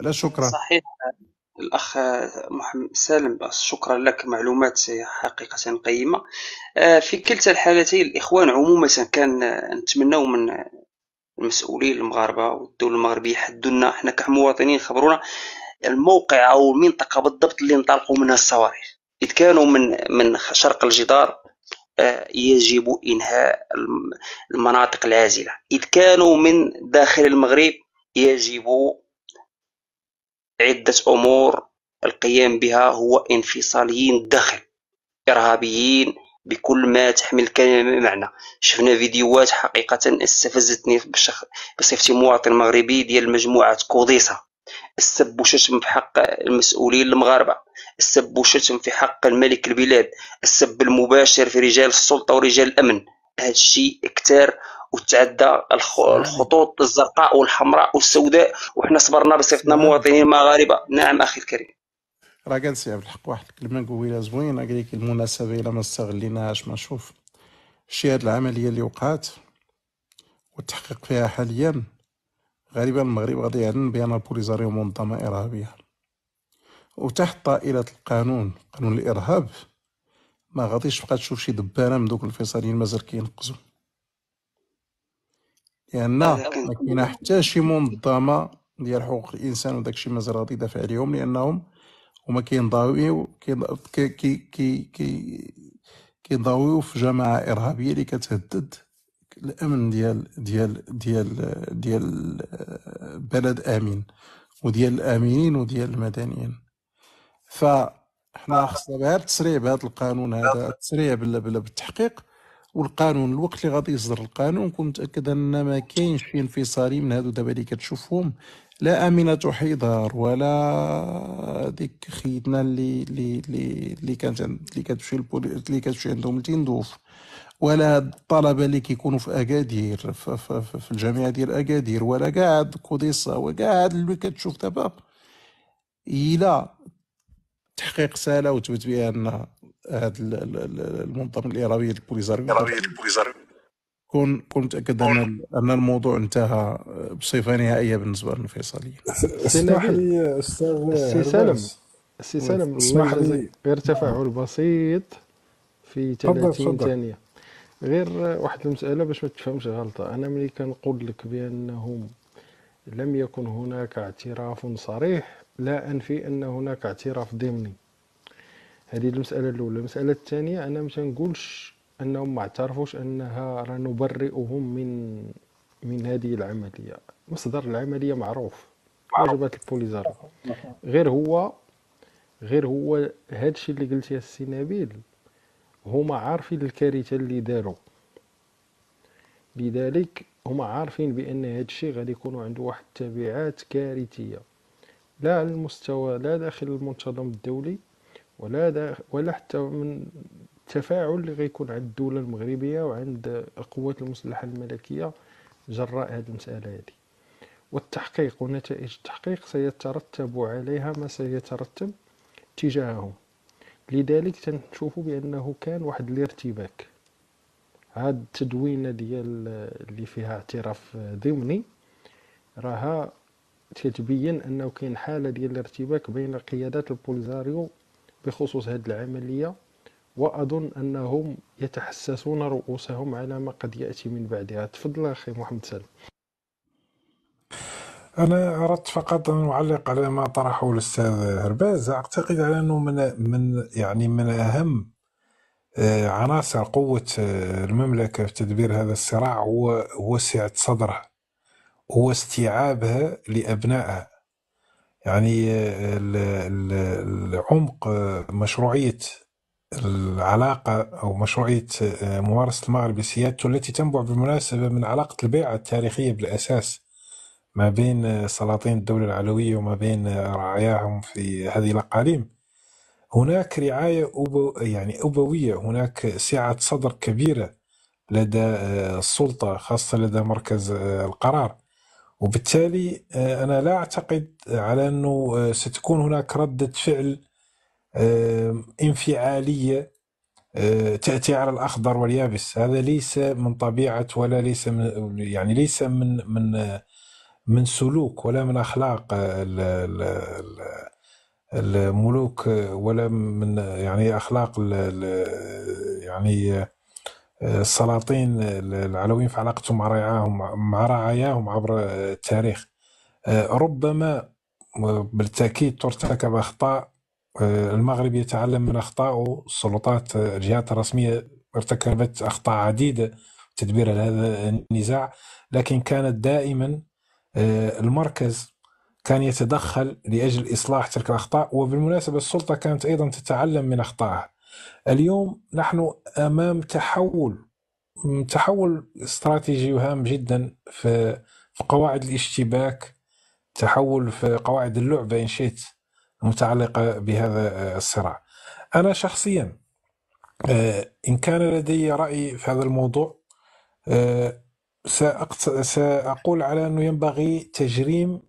لا شكرا صحيح الأخ محمد سالم شكرا لك معلومات حقيقة قيمة آه، في كلتا الحالتين الإخوان عموما كان آه، نتمناو من المسؤولين المغاربة والدولة المغربية يحدونا احنا كمواطنين خبرونا الموقع أو المنطقة بالضبط اللي انطلقوا منها الصواريخ إذ كانوا من من شرق الجدار آه، يجب إنهاء المناطق العازلة إذ كانوا من داخل المغرب يجب عدة أمور القيام بها هو انفصاليين الداخل إرهابيين بكل ما تحمل الكلمة معنى شفنا فيديوهات حقيقة استفزتني بشخ... بصفتي مواطن مغربي ديال مجموعة كوديسة السب وشتم في حق المسؤولين المغاربة السب وشتم في حق الملك البلاد السب المباشر في رجال السلطة ورجال الأمن هذا الشيء كتار وتعدى الخطوط الزرقاء والحمراء والسوداء وحنا صبرنا بصفتنا نعم. مواطنين مغاربه نعم اخي الكريم راه قال سي عبد الحق واحد الكلمه قويله زوينه قال لك المناسبه الا ما استغليناهاش ما نشوف شي هاد العمليه اللي وقعت والتحقيق فيها حاليا غالبا المغرب غادي يعلن بان نابوليزاريو منظمه ارهابيه وتحت طائله القانون قانون الارهاب ما غاديش تبقى تشوف شي دبانه من دوك الفيصليين مازال كي يعني ما حتى شي منظمه ديال حقوق الانسان وداك الشيء مازال غادي يدافع عليهم لانهم هما كينضويو كي كي كي كينضويو في جماعه ارهابيه اللي كتهدد الامن ديال ديال ديال ديال بلد امين وديال الامنين وديال المدنيين فحنا خصنا بهذا التسريع بهذا القانون هذا التسريع بالتحقيق والقانون الوقت اللي غادي يصدر القانون كون متاكد ان ما كاينش شي انفصالي من هادو دابا اللي كتشوفهم لا امينه حيدر ولا ديك خيتنا اللي اللي اللي كانت اللي كتمشي اللي كتمشي عندهم لتندوف ولا الطلبه اللي كيكونوا في اكادير في, في, في, في الجامعه ديال اكادير ولا كاع هاد وكاع هاد اللي كتشوف دابا الى تحقيق ساله وتبت بان هذا المنظمه الايرانيه البوليزاريو كون كون متاكد ان ان الموضوع انتهى بصفه نهائيه بالنسبه للانفصاليه اسمح لي استاذ سي سالم سي سالم اسمح لي غير تفاعل بسيط في 30 ثانيه غير واحد المساله باش ما تفهمش غلطه انا ملي كنقول لك بانهم لم يكن هناك اعتراف صريح لا انفي ان هناك اعتراف ضمني هذه المساله الاولى المساله الثانيه انا مش نقولش انهم ما اعترفوش انها راه نبرئهم من من هذه العمليه مصدر العمليه معروف وجبات البوليزارو آه، آه، آه. غير هو غير هو هادشي اللي قلت يا السي نبيل هما عارفين الكارثه اللي داروا لذلك هما عارفين بان هادشي غادي يكون عنده واحد التبعات كارثيه لا على المستوى لا داخل المنتظم الدولي ولا دا ولا حتى من التفاعل اللي غيكون عند الدوله المغربيه وعند القوات المسلحه الملكيه جراء هذه المساله هذه والتحقيق ونتائج التحقيق سيترتب عليها ما سيترتب تجاههم لذلك تنشوفوا بانه كان واحد الارتباك هاد التدوينه ديال اللي فيها اعتراف ضمني راها تتبين انه كاين حاله ديال الارتباك بين قيادات البوليزاريو بخصوص هذه العملية وأظن أنهم يتحسسون رؤوسهم على ما قد يأتي من بعدها تفضل أخي محمد سالم أنا أردت فقط أن أعلق على ما طرحه الأستاذ هرباز أعتقد على أنه من من يعني من أهم آه، عناصر قوة آه، المملكة في تدبير هذا الصراع هو وسعة صدرها هو استيعابها لأبنائها يعني العمق مشروعية العلاقة أو مشروعية آه، ممارسة المغرب لسيادته التي تنبع بالمناسبة من علاقة البيعة التاريخية بالأساس ما بين آه، سلاطين الدولة العلوية وما بين آه، رعاياهم في هذه الأقاليم هناك رعاية أبو يعني أبوية هناك سعة صدر كبيرة لدى السلطة خاصة لدى مركز القرار وبالتالي آه، انا لا اعتقد على انه آه، ستكون هناك رده فعل انفعاليه آه، تاتي على الاخضر واليابس هذا ليس من طبيعه ولا ليس من يعني ليس من من من سلوك ولا من اخلاق الملوك ولا من يعني اخلاق يعني السلاطين العلويين في علاقتهم مع رعاهم مع رعاياهم عبر التاريخ آه، ربما بالتاكيد ترتكب اخطاء آه، المغرب يتعلم من اخطائه السلطات الجهات الرسميه ارتكبت اخطاء عديده تدبير هذا النزاع لكن كانت دائما آه، المركز كان يتدخل لاجل اصلاح تلك الاخطاء وبالمناسبه السلطه كانت ايضا تتعلم من اخطائها اليوم نحن امام تحول تحول استراتيجي وهام جدا في في قواعد الاشتباك تحول في قواعد اللعبه ان شئت المتعلقه بهذا الصراع انا شخصيا آه، ان كان لدي راي في هذا الموضوع آه، ساقول على انه ينبغي تجريم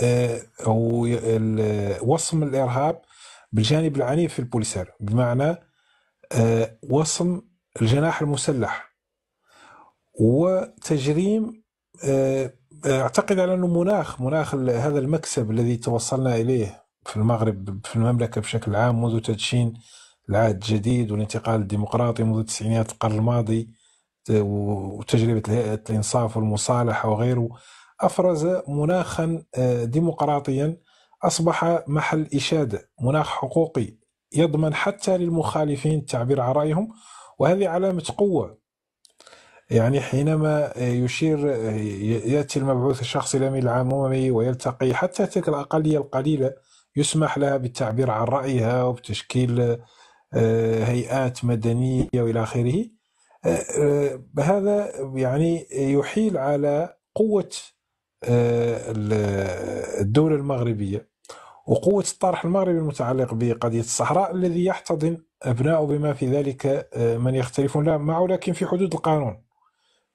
آه، او وصم الارهاب بالجانب العنيف في البوليسار بمعنى آه، وصم الجناح المسلح وتجريم آه، آه، اعتقد على انه مناخ مناخ هذا المكسب الذي توصلنا اليه في المغرب في المملكه بشكل عام منذ تدشين العهد الجديد والانتقال الديمقراطي منذ التسعينيات القرن الماضي وتجربه هيئه الانصاف والمصالحه وغيره افرز مناخا ديمقراطيا أصبح محل إشادة مناخ حقوقي يضمن حتى للمخالفين التعبير عن رأيهم وهذه علامة قوة يعني حينما يشير يأتي المبعوث الشخصي الأمين العام الأممي ويلتقي حتى تلك الأقلية القليلة يسمح لها بالتعبير عن رأيها وبتشكيل آه، هيئات مدنية وإلى آخره آه، آه، هذا يعني يحيل على قوة الدولة المغربية وقوة الطرح المغربي المتعلق بقضية الصحراء الذي يحتضن أبناء بما في ذلك آه، من يختلفون معه لكن في حدود القانون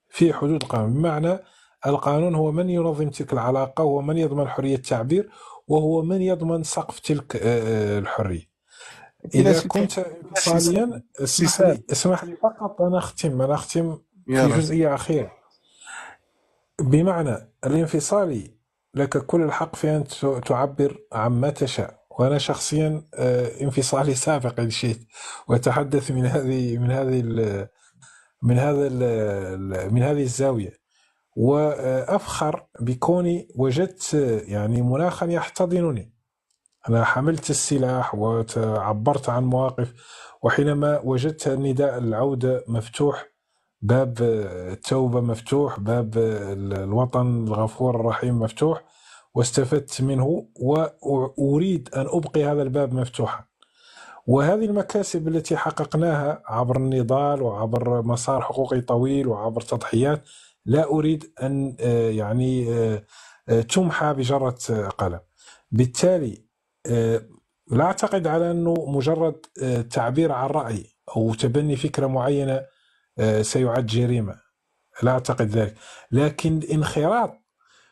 في حدود القانون بمعنى القانون هو من ينظم تلك العلاقة هو من يضمن حرية التعبير وهو من يضمن سقف تلك آه، آه، الحرية إذا كنت إيطاليا اسمح لي اسمح لي فقط أنا أختم أنا أختم في جزئية أخيرة بمعنى الانفصالي لك كل الحق في أن تعبر عما تشاء وأنا شخصيا آه، انفصالي سابق إن شئت وأتحدث من هذه من هذه من هذا من هذه الزاوية وأفخر بكوني وجدت يعني مناخا يحتضنني أنا حملت السلاح وعبرت عن مواقف وحينما وجدت نداء العودة مفتوح باب آه، التوبة مفتوح باب آه، الوطن الغفور الرحيم مفتوح واستفدت منه وأريد أن أبقي هذا الباب مفتوحا وهذه المكاسب التي حققناها عبر النضال وعبر مسار حقوقي طويل وعبر تضحيات لا أريد أن آه، يعني تمحى بجرة قلم بالتالي لا أعتقد على أنه مجرد تعبير عن رأي أو تبني فكرة معينة آه، سيعد جريمة لا أعتقد ذلك لكن الانخراط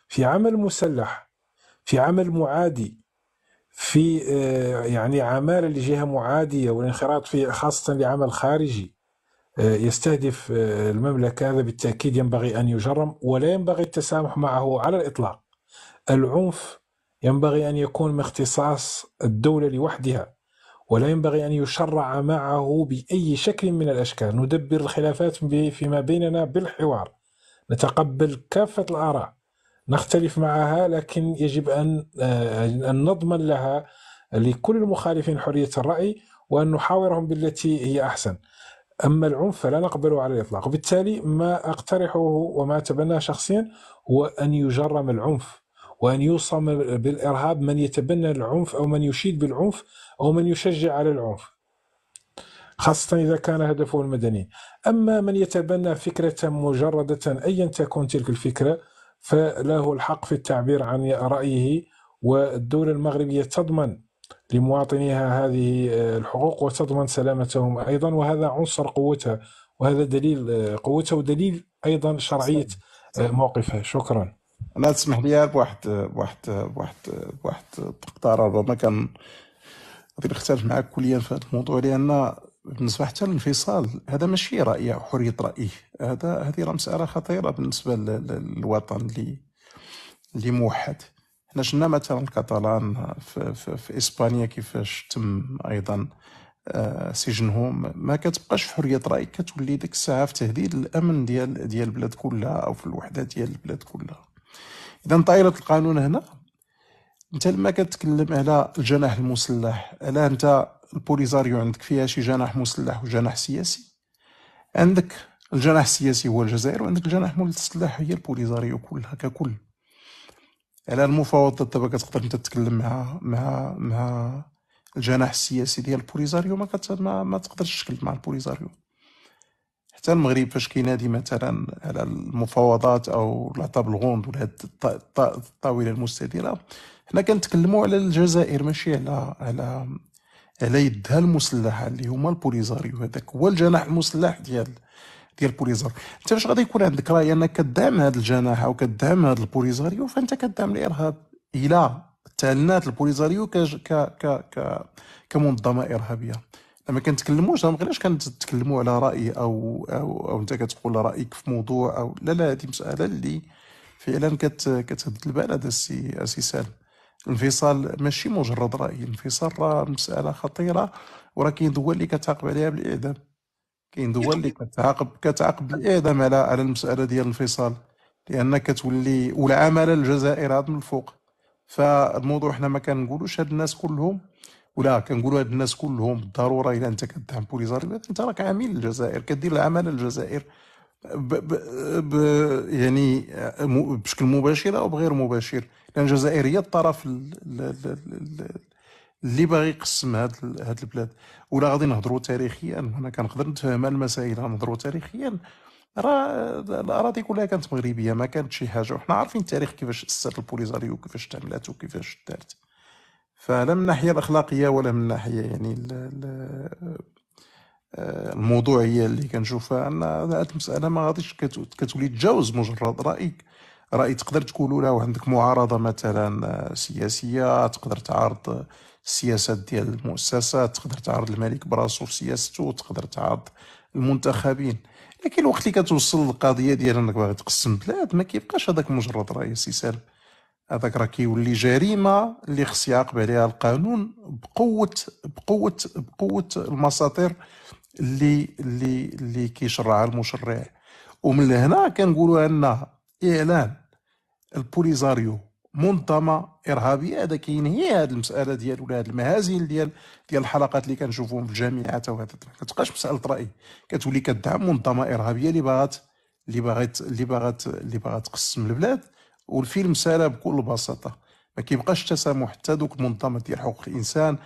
في عمل مسلح في عمل معادي في آه، يعني عمالة لجهة معادية والانخراط في خاصة لعمل خارجي آه، يستهدف المملكة هذا بالتأكيد ينبغي أن يجرم ولا ينبغي التسامح معه على الإطلاق العنف ينبغي أن يكون من اختصاص الدولة لوحدها ولا ينبغي أن يشرع معه بأي شكل من الأشكال ندبر الخلافات فيما بيننا بالحوار نتقبل كافة الآراء نختلف معها لكن يجب أن آه، أن نضمن لها لكل المخالفين حرية الرأي وأن نحاورهم بالتي هي أحسن أما العنف فلا نقبله على الإطلاق وبالتالي ما أقترحه وما أتبناه شخصيا هو أن يجرم العنف وأن يوصم بالإرهاب من يتبنى العنف أو من يشيد بالعنف أو من يشجع على العنف خاصة إذا كان هدفه المدني أما من يتبنى فكرة مجردة أيا تكون تلك الفكرة فله الحق في التعبير عن رأيه والدولة المغربية تضمن لمواطنيها هذه آه، الحقوق وتضمن سلامتهم أيضا وهذا عنصر قوتها وهذا دليل آه، قوتها ودليل أيضا شرعية آه، موقفها شكرا انا تسمح لي بواحد بواحد بواحد بواحد التقطاره ربما كان غادي نختلف معك كليا في هذا الموضوع لان بالنسبه حتى للانفصال هذا ماشي راي حريه راي هذا هذه راه مساله خطيره بالنسبه للوطن اللي اللي موحد حنا شفنا مثلا الكاتالان في, في, في اسبانيا كيفاش تم ايضا آه، سجنهم ما كتبقاش في حريه راي كتولي ديك الساعه في تهديد الامن ديال ديال البلاد كلها او في الوحده ديال البلاد كلها اذا طائله القانون هنا انت لما كتكلم على الجناح المسلح الا انت البوليزاريو عندك فيها شي جناح مسلح وجناح سياسي عندك الجناح السياسي هو الجزائر وعندك الجناح المسلح هي البوليزاريو كلها ككل على المفاوضات دابا كتقدر انت تتكلم مع مع مع الجناح السياسي ديال البوليزاريو ما, ما, ما تقدرش تشكل مع البوليزاريو حتى المغرب فاش كينادي مثلا على المفاوضات او طابل غوند ولا الطاوله المستديره حنا كنتكلموا على الجزائر ماشي على على على يدها المسلحه اللي هما البوليزاريو هذاك هو الجناح المسلح ديال ديال البوليزاريو انت فاش غادي يكون عندك راي انك كدعم هذا الجناح او كدعم هذا البوليزاريو فانت كدعم الارهاب الى تنات البوليزاريو ك ك ك كمنظمه ارهابيه ما كنتكلموش ما بغيناش كنتكلموا على راي او او, أو انت كتقول رايك في موضوع او لا لا هذه مساله اللي فعلا كت كتهد البال هذا السي السي سالم الانفصال ماشي مجرد راي الانفصال راه مساله خطيره وراه كاين دول اللي كتعاقب عليها بالاعدام كاين دول اللي كتعاقب كتعاقب بالاعدام على على المساله ديال الانفصال لان كتولي والعماله الجزائر هذا من الفوق فالموضوع حنا ما كنقولوش هاد الناس كلهم ولا كنقولوا هاد الناس كلهم بالضروره الا انت كدعم بوليزار انت راك عميل للجزائر كدير العماله للجزائر ب ب ب يعني بشكل مباشر او بغير مباشر لان الجزائر هي الطرف اللي باغي يقسم هاد هاد البلاد ولا غادي نهضروا تاريخيا انا كنقدر نتفهم المسائل نهضروا تاريخيا راه الاراضي كلها كانت مغربيه ما كانت شي حاجه وحنا عارفين التاريخ كيفاش اسست البوليزاريو كيفاش تعملات وكيفاش دارت فلا من الناحيه الاخلاقيه ولا من الناحيه يعني آه، الموضوعيه اللي كنشوفها ان هذه المساله ما غاديش كتولي تجاوز مجرد رايك راي تقدر تقولوا له عندك معارضه مثلا سياسيه تقدر تعارض السياسات ديال المؤسسات تقدر تعارض الملك براسو في سياسته تقدر تعارض المنتخبين لكن الوقت اللي كتوصل للقضيه ديال انك باغي تقسم بلاد ما كيبقاش هذاك مجرد راي سي سالم هذاك راه كيولي جريمه اللي خص يعاقب عليها القانون بقوه بقوه بقوه المساطير اللي اللي اللي كيشرعها المشرع ومن هنا كنقولوا ان اعلان البوليزاريو منظمه ارهابيه هذا كينهي هذه المساله ديال ولا هذه المهازل ديال ديال الحلقات اللي كنشوفوهم في الجامعات وهذا ما كتبقاش مساله راي كتولي كدعم منظمه ارهابيه اللي باغات اللي باغات اللي باغات اللي باغات تقسم البلاد والفيلم سالة بكل بساطه ما كيبقاش تسامح حتى دوك المنظمات ديال حقوق الانسان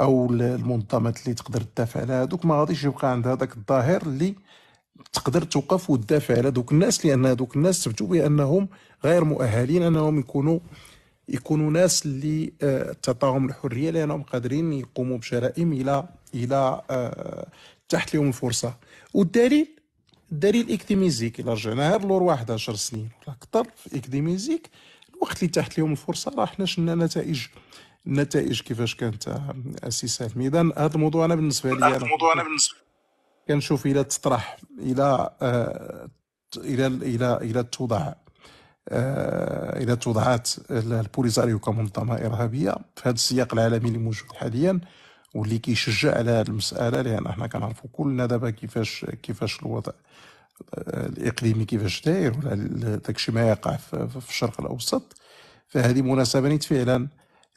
او المنظمات اللي تقدر تدافع على هذوك ما غاديش يبقى عند هذاك الظاهر اللي تقدر توقف وتدافع على دوك الناس لان هذوك الناس ثبتوا بانهم غير مؤهلين انهم يكونوا يكونوا ناس اللي آه، تعطاهم الحريه لانهم قادرين يقوموا بجرائم الى الى آه، تحت لهم الفرصه والدليل داري الاكاديميزيك الا رجعنا غير لور واحد 10 سنين ولا اكثر في الاكاديميزيك الوقت اللي تاحت لهم الفرصه راه حنا شفنا نتائج النتائج كيفاش كانت السي سالم اذا هذا الموضوع انا بالنسبه لي هذا الموضوع انا بالنسبه كنشوف الى تطرح الى آه، الى الى الى توضع آه، الى توضعات البوليزاريو كمنظمه ارهابيه في هذا السياق العالمي اللي موجود حاليا واللي كيشجع على هذه المساله لان حنا كنعرفوا كلنا دابا كيفاش كيفاش الوضع آه، الاقليمي كيفاش داير ولا داكشي ما يقع في الشرق الاوسط فهذه مناسبه نيت فعلا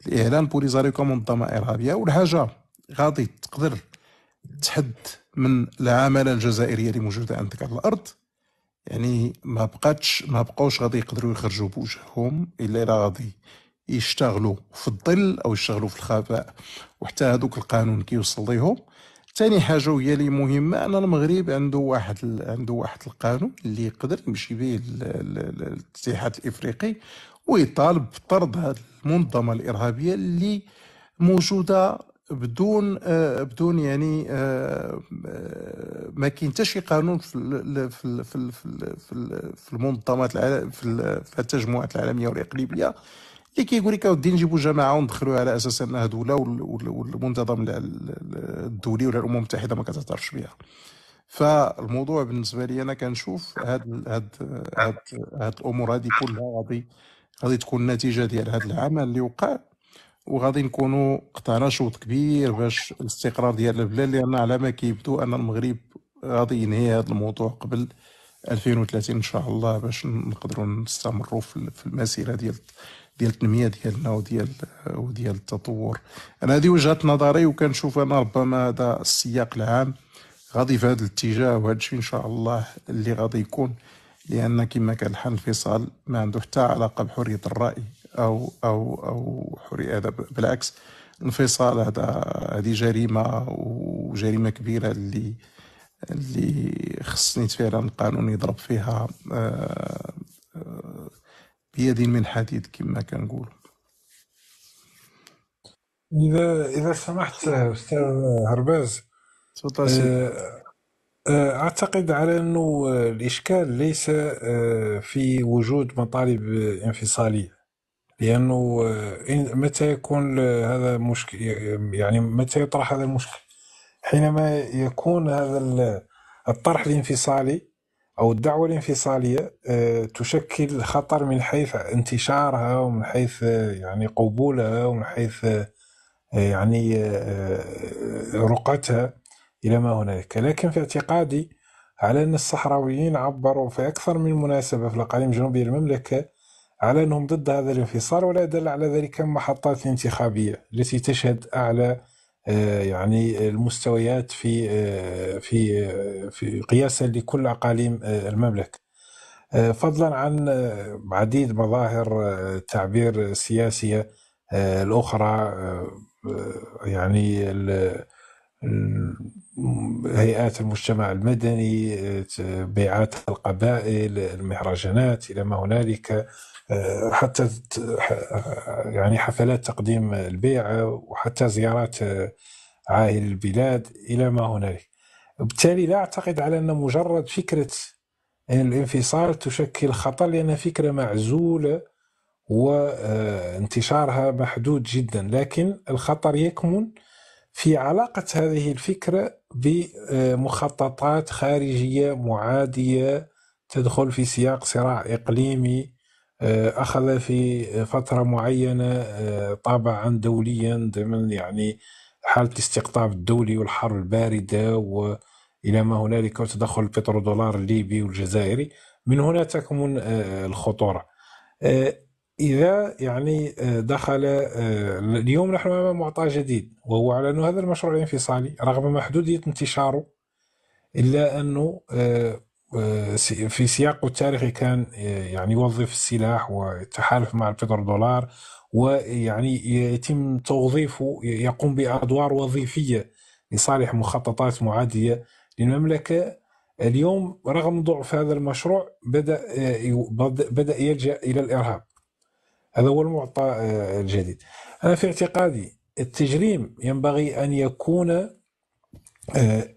الاعلام بوليزاري كمنظمه ارهابيه والحاجه غادي تقدر تحد من العماله الجزائريه اللي موجوده عندك على الارض يعني ما بقاتش ما بقاوش غادي يقدروا يخرجوا بوجههم الا غادي يشتغلوا في الظل او يشتغلوا في الخفاء وحتى هذوك القانون كيوصل ليهم ثاني حاجه وهي اللي مهمه ان المغرب عنده واحد عنده واحد القانون اللي يقدر يمشي به الاتحاد الافريقي ويطالب بطرد هذه المنظمه الارهابيه اللي موجوده بدون آه، بدون يعني آه، آه، ما كاين حتى شي قانون في في في في المنظمات في التجمعات العالميه والاقليميه اللي كيقول لك ودي نجيبوا جماعه وندخلوها على اساس انها دوله والمنتظم الدولي ولا الامم المتحده ما كتهضرش بها فالموضوع بالنسبه لي انا كنشوف هاد هاد هاد هاد الامور هذه كلها غادي غادي تكون نتيجة ديال هذا العمل اللي وقع وغادي نكونوا قطعنا شوط كبير باش الاستقرار ديال البلاد لان على ما كيبدو ان المغرب غادي ينهي هذا الموضوع قبل 2030 ان شاء الله باش نقدروا نستمروا في المسيره ديال ديال التنميه ديالنا وديال آه، وديال التطور انا هذه وجهه نظري وكنشوف انا ربما هذا السياق العام غادي في هذا الاتجاه وهذا الشيء ان شاء الله اللي غادي يكون لان كما كان الحال الانفصال ما عنده حتى علاقه بحريه الراي او او او حريه هذا بالعكس الانفصال هذا هذه جريمه وجريمه كبيره اللي اللي خصني فعلا القانون يضرب فيها آه، آه، بيد من حديد كما كنقولوا اذا اذا سمحت استاذ هرباز آه، آه، اعتقد على انه الاشكال ليس آه، في وجود مطالب انفصاليه لانه متى يكون هذا مشكل يعني متى يطرح هذا المشكل حينما يكون هذا الطرح الانفصالي أو الدعوة الانفصالية آه، تشكل خطر من حيث انتشارها ومن حيث آه، يعني قبولها ومن حيث آه، يعني رقتها إلى ما هنالك لكن في اعتقادي على أن الصحراويين عبروا في أكثر من مناسبة في الأقاليم الجنوبية المملكة على أنهم ضد هذا الانفصال ولا دل على ذلك محطات انتخابية التي تشهد أعلى آه، يعني المستويات في آه، في آه، في قياسا لكل اقاليم المملكه فضلا عن عديد مظاهر تعبير سياسيه الاخرى يعني هيئات المجتمع المدني بيعات القبائل المهرجانات الى ما هنالك حتى يعني حفلات تقديم البيع وحتى زيارات عاهل البلاد إلى ما هنالك وبالتالي لا أعتقد على أن مجرد فكرة يعني الانفصال تشكل خطر لأنها فكرة معزولة وانتشارها محدود جدا لكن الخطر يكمن في علاقة هذه الفكرة بمخططات خارجية معادية تدخل في سياق صراع إقليمي آه، اخذ في فتره معينه آه، طابعا دوليا ضمن يعني حاله الاستقطاب الدولي والحرب البارده والى ما هنالك وتدخل البترودولار الليبي والجزائري من هنا تكمن آه، الخطوره اذا يعني دخل اليوم نحن امام معطى جديد وهو على انه هذا المشروع الانفصالي رغم محدوديه انتشاره الا انه في سياقه التاريخي كان آه، يعني يوظف السلاح والتحالف مع البتر دولار ويعني يتم توظيفه يقوم بادوار وظيفيه لصالح مخططات معاديه للمملكه اليوم رغم ضعف هذا المشروع بدا آه، بدا يلجا الى الارهاب هذا هو المعطى آه، الجديد انا في اعتقادي التجريم ينبغي ان يكون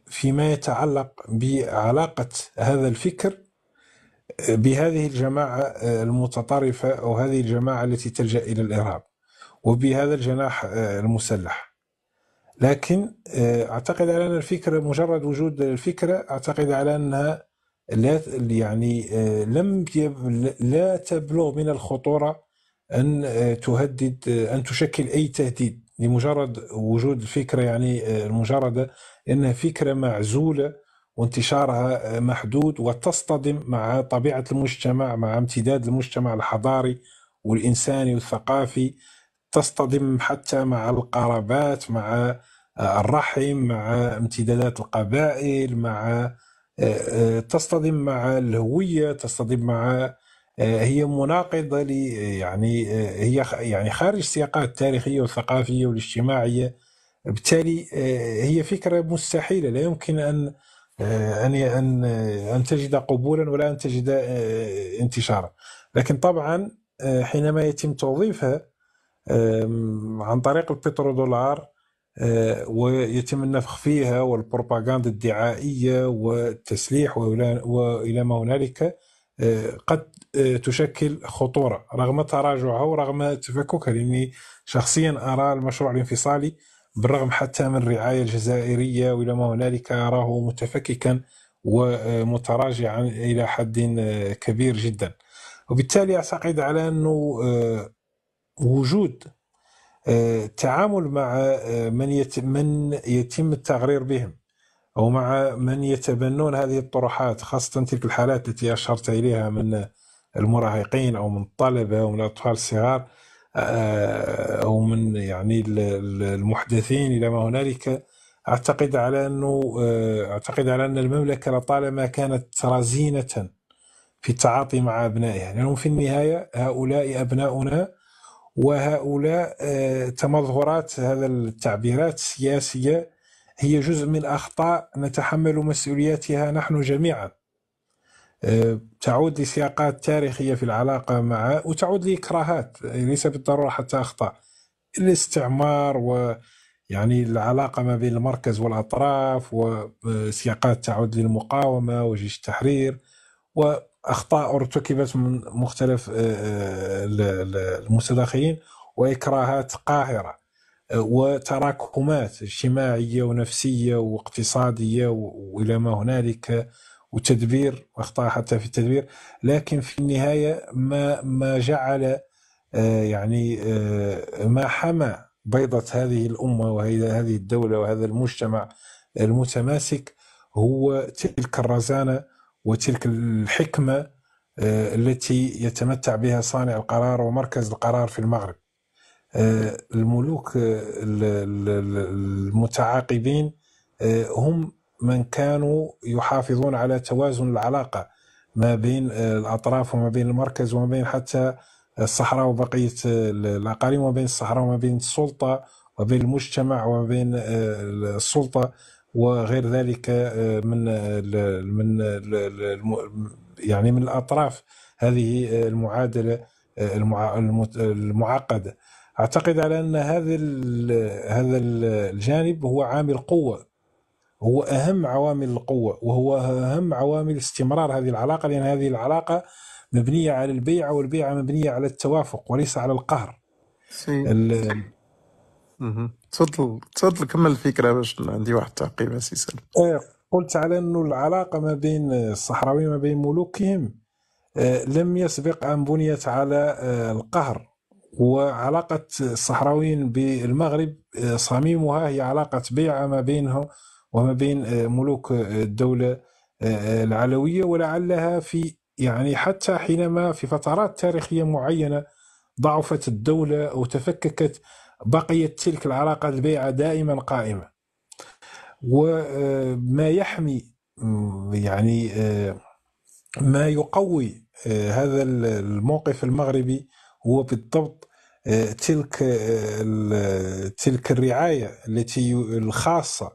فيما يتعلق بعلاقة هذا الفكر بهذه الجماعة المتطرفة أو هذه الجماعة التي تلجأ إلى الإرهاب وبهذا الجناح المسلح لكن أعتقد على أن الفكرة مجرد وجود الفكرة أعتقد على أنها لا يعني لم لا تبلغ من الخطورة أن تهدد أن تشكل أي تهديد لمجرد وجود الفكره يعني آه، المجرده انها فكره معزوله وانتشارها آه، محدود وتصطدم مع طبيعه المجتمع مع امتداد المجتمع الحضاري والانساني والثقافي تصطدم حتى مع القرابات مع آه، الرحم مع امتدادات القبائل مع تصطدم مع الهويه تصطدم مع آه، هي مناقضه ل آه، يعني آه، هي يعني خارج السياقات التاريخيه والثقافيه والاجتماعيه بالتالي هي فكره مستحيله لا يمكن ان ان ان ان تجد قبولا ولا ان تجد انتشارا لكن طبعا حينما يتم توظيفها عن طريق البترودولار ويتم النفخ فيها والبروباغندا الدعائيه والتسليح والى ما هنالك قد تشكل خطورة رغم تراجعها ورغم تفككها لأني شخصيا أرى المشروع الانفصالي بالرغم حتى من الرعاية الجزائرية وإلى ما هنالك أراه متفككا ومتراجعا إلى حد كبير جدا وبالتالي أعتقد على أنه آه، وجود التعامل آه، مع آه، من من يتم التغرير بهم او مع من يتبنون هذه الطروحات خاصه تلك الحالات التي اشرت اليها من المراهقين او من الطلبه او من الاطفال الصغار آه، او من يعني المحدثين الى ما هنالك اعتقد على انه آه، اعتقد على ان المملكه لطالما كانت رزينه في التعاطي مع ابنائها لانهم يعني في النهايه هؤلاء ابناؤنا وهؤلاء آه، تمظهرات هذا التعبيرات السياسيه هي جزء من اخطاء نتحمل مسؤولياتها نحن جميعا تعود لسياقات تاريخية في العلاقة مع وتعود لإكراهات ليس بالضرورة حتى أخطاء الاستعمار و يعني العلاقة ما بين المركز والأطراف وسياقات تعود للمقاومة وجيش التحرير وأخطاء ارتكبت من مختلف آه، آه، المتداخلين وإكراهات قاهرة وتراكمات اجتماعية ونفسية واقتصادية وإلى ما هنالك وتدبير واخطاء حتى في التدبير لكن في النهايه ما ما جعل آه، يعني آه، ما حمى بيضه هذه الامه وهذه الدوله وهذا المجتمع المتماسك هو تلك الرزانه وتلك الحكمه آه، التي يتمتع بها صانع القرار ومركز القرار في المغرب الملوك المتعاقبين هم من كانوا يحافظون على توازن العلاقه ما بين الاطراف وما بين المركز وما بين حتى الصحراء وبقيه الاقاليم وما بين الصحراء وما بين السلطه وبين المجتمع وما بين السلطه وغير ذلك من من يعني من الاطراف هذه المعادله المعقده اعتقد على ان هذا هذا الجانب هو عامل قوه هو أهم عوامل القوة وهو أهم عوامل استمرار هذه العلاقة لأن هذه العلاقة مبنية على البيع والبيع مبنية على التوافق وليس على القهر تفضل تفضل كمل الفكرة باش عندي واحد التعقيب أسي آه، قلت على أنه العلاقة ما بين الصحراوي ما بين ملوكهم آه، لم يسبق أن بنيت على آه، القهر وعلاقة الصحراويين بالمغرب صميمها هي علاقة بيع ما بينهم وما بين آه، ملوك آه، الدولة آه، العلوية ولعلها في يعني حتى حينما في فترات تاريخية معينة ضعفت الدولة وتفككت بقيت تلك العلاقة البيعة دائما قائمة وما يحمي يعني ما يقوي هذا الموقف المغربي هو بالضبط تلك تلك الرعايه التي الخاصه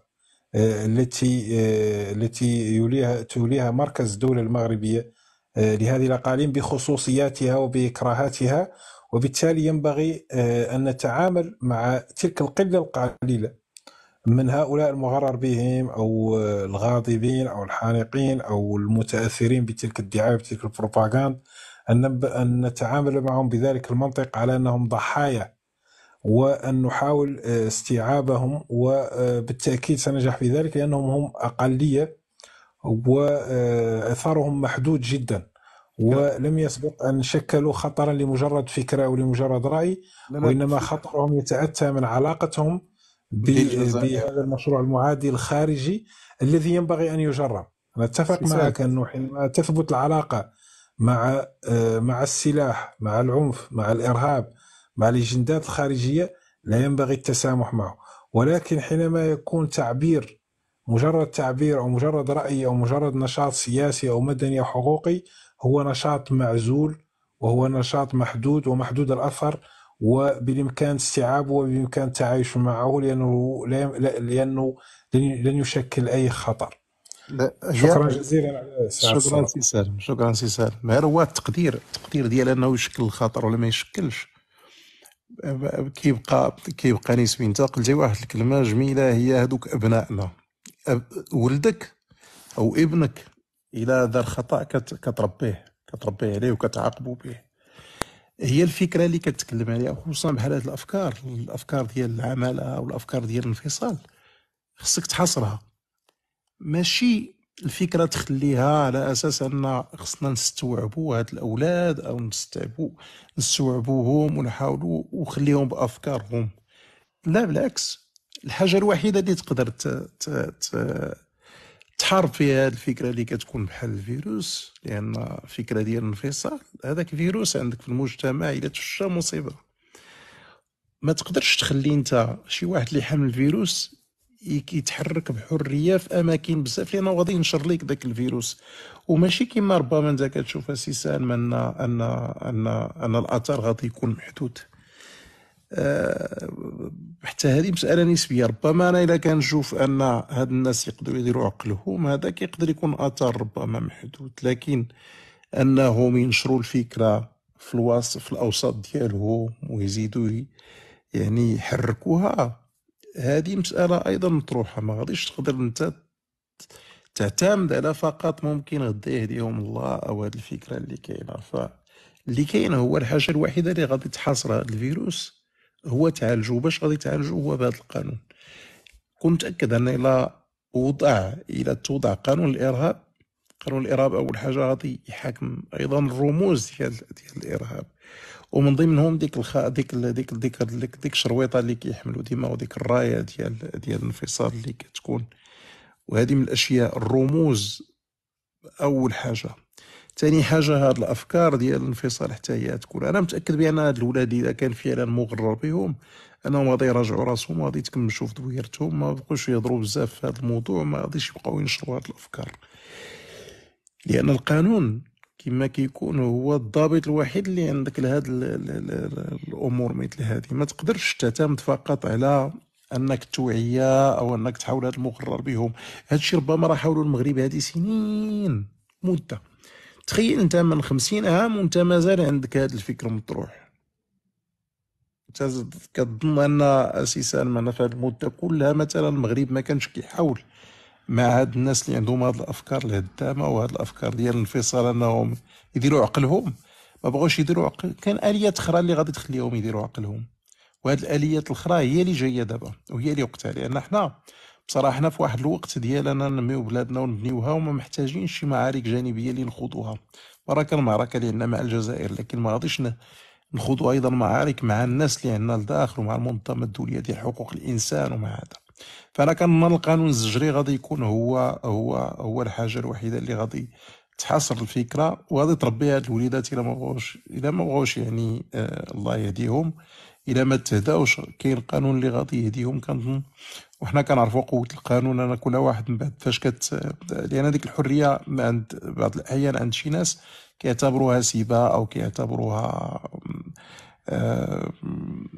آه، التي آه، التي يوليها توليها مركز الدولة المغربية آه، لهذه الأقاليم بخصوصياتها وبإكراهاتها وبالتالي ينبغي أن نتعامل مع تلك القلة القليلة من هؤلاء المغرر بهم أو الغاضبين أو الحانقين أو المتأثرين بتلك الدعاية بتلك البروباغاند أن نتعامل معهم بذلك المنطق على أنهم ضحايا وأن نحاول آه، استيعابهم وبالتأكيد آه، سننجح في ذلك لأنهم هم أقلية وأثرهم آه، محدود جدا نعم. ولم يسبق أن شكلوا خطرا لمجرد فكرة أو لمجرد رأي وإنما خطرهم يتأتى من علاقتهم بهذا المشروع المعادي الخارجي الذي ينبغي أن يجرب أنا أتفق معك أنه حينما تثبت العلاقة مع مع السلاح مع العنف مع الإرهاب مع الإجندات الخارجية لا ينبغي التسامح معه ولكن حينما يكون تعبير مجرد تعبير أو مجرد رأي أو مجرد نشاط سياسي أو مدني أو حقوقي هو نشاط معزول وهو نشاط محدود ومحدود الأثر وبالإمكان استيعابه وبالإمكان التعايش معه لأنه لأنه لن يشكل أي خطر شكرا جزيلا على شكرا سي سالم شكرا سي سالم غير هو التقدير التقدير ديال انه يشكل الخطر ولا ما يشكلش كيبقى كيبقى نسبي انت قلتي واحد الكلمه جميله هي هذوك ابنائنا ولدك او ابنك الى دار خطا كتربيه كتربيه عليه وكتعاقبوا به هي الفكره اللي كتكلم عليها خصوصا بحال هاد الافكار الافكار ديال العماله او الافكار ديال الانفصال خصك تحاصرها ماشي الفكره تخليها على اساس ان خصنا نستوعبوا هاد الاولاد او نستوعبوا نستوعبوهم ونحاولوا وخليهم بافكارهم لا بالعكس الحاجه الوحيده اللي تقدر ت... ت... ت... تحارب فيها هاد الفكره اللي كتكون بحال الفيروس لان الفكره ديال الانفصال هذاك فيروس عندك في المجتمع الا تفشى مصيبه ما تقدرش تخلي انت شي واحد اللي حامل الفيروس يتحرك بحريه في اماكن بزاف لان غادي ينشر لك ذاك الفيروس وماشي كما ربما انت كتشوف سي سالم ان ان ان ان الاثر غادي يكون محدود أه حتى هذه مساله نسبيه ربما انا اذا كنشوف ان هاد الناس يقدروا يديروا عقلهم هذا كيقدر يكون اثر ربما محدود لكن انهم ينشروا الفكره في الوسط في الاوساط ديالهم ويزيدوا يعني يحركوها هذه مساله ايضا مطروحه ما غاديش تقدر انت تعتمد على فقط ممكن غدا يهديهم الله او هذه الفكره اللي كاينه فاللي كاين هو الحاجه الوحيده اللي غادي تحاصر هذا الفيروس هو تعالجو باش غادي تعالجو هو بهذا القانون كنت متاكد ان الا وضع الى توضع قانون الارهاب قانون الارهاب اول حاجه غادي يحاكم ايضا الرموز ديال ديال الارهاب ومن ضمنهم ديك الخ... ديك ال... ديك ديك ديك ديك الشرويطه اللي كيحملوا ديما وديك الرايه ديال ديال الانفصال اللي كتكون وهذه من الاشياء الرموز اول حاجه ثاني حاجه هاد الافكار ديال الانفصال حتى هي تكون انا متاكد بان هاد الولاد اذا كان فعلا مغرر بهم انهم غادي يراجعوا راسهم وغادي يتكمشوا في دويرتهم ما بقوش يهضروا بزاف في هذا الموضوع ما غاديش يبقاو ينشروا هاد الافكار لان القانون كما كيكون هو الضابط الوحيد اللي عندك لهاد الامور مثل هذه ما تقدرش تعتمد فقط على انك توعيه او انك تحاول هاد المقرر بهم هادشي ربما راه حاولوا المغرب هذه سنين مده تخيل انت من خمسين عام وانت مازال عندك هاد الفكر مطروح كتظن ان اساسا ما في المده كلها مثلا المغرب ما كانش كيحاول مع هاد الناس اللي عندهم هاد الافكار الهدامه وهاد الافكار ديال الانفصال انهم يديروا عقلهم ما بغاوش يديروا عقل كان اليات اخرى اللي غادي تخليهم يديروا عقلهم وهاد الاليات الاخرى هي اللي جايه دابا وهي اللي وقتها لان حنا بصراحه حنا في واحد الوقت ديالنا ننميو بلادنا ونبنيوها وما محتاجينش شي معارك جانبيه اللي نخوضوها كان المعركه اللي عندنا مع الجزائر لكن ما غاديش نخوضوا ايضا معارك مع الناس اللي عندنا لداخل ومع المنظمه الدوليه ديال حقوق الانسان ومع هذا فانا كنظن القانون الزجري غادي يكون هو هو هو الحاجه الوحيده اللي غادي تحاصر الفكره وغادي تربي هاد الوليدات الى ما بغاوش الى ما بغاوش يعني آه الله يهديهم الى ما تهداوش كاين القانون اللي غادي يهديهم كنظن وحنا كنعرفوا قوه القانون انا كل واحد من بعد فاش كت لان ديك الحريه عند بعض الاحيان عند شي ناس كيعتبروها سيبه او كيعتبروها آه،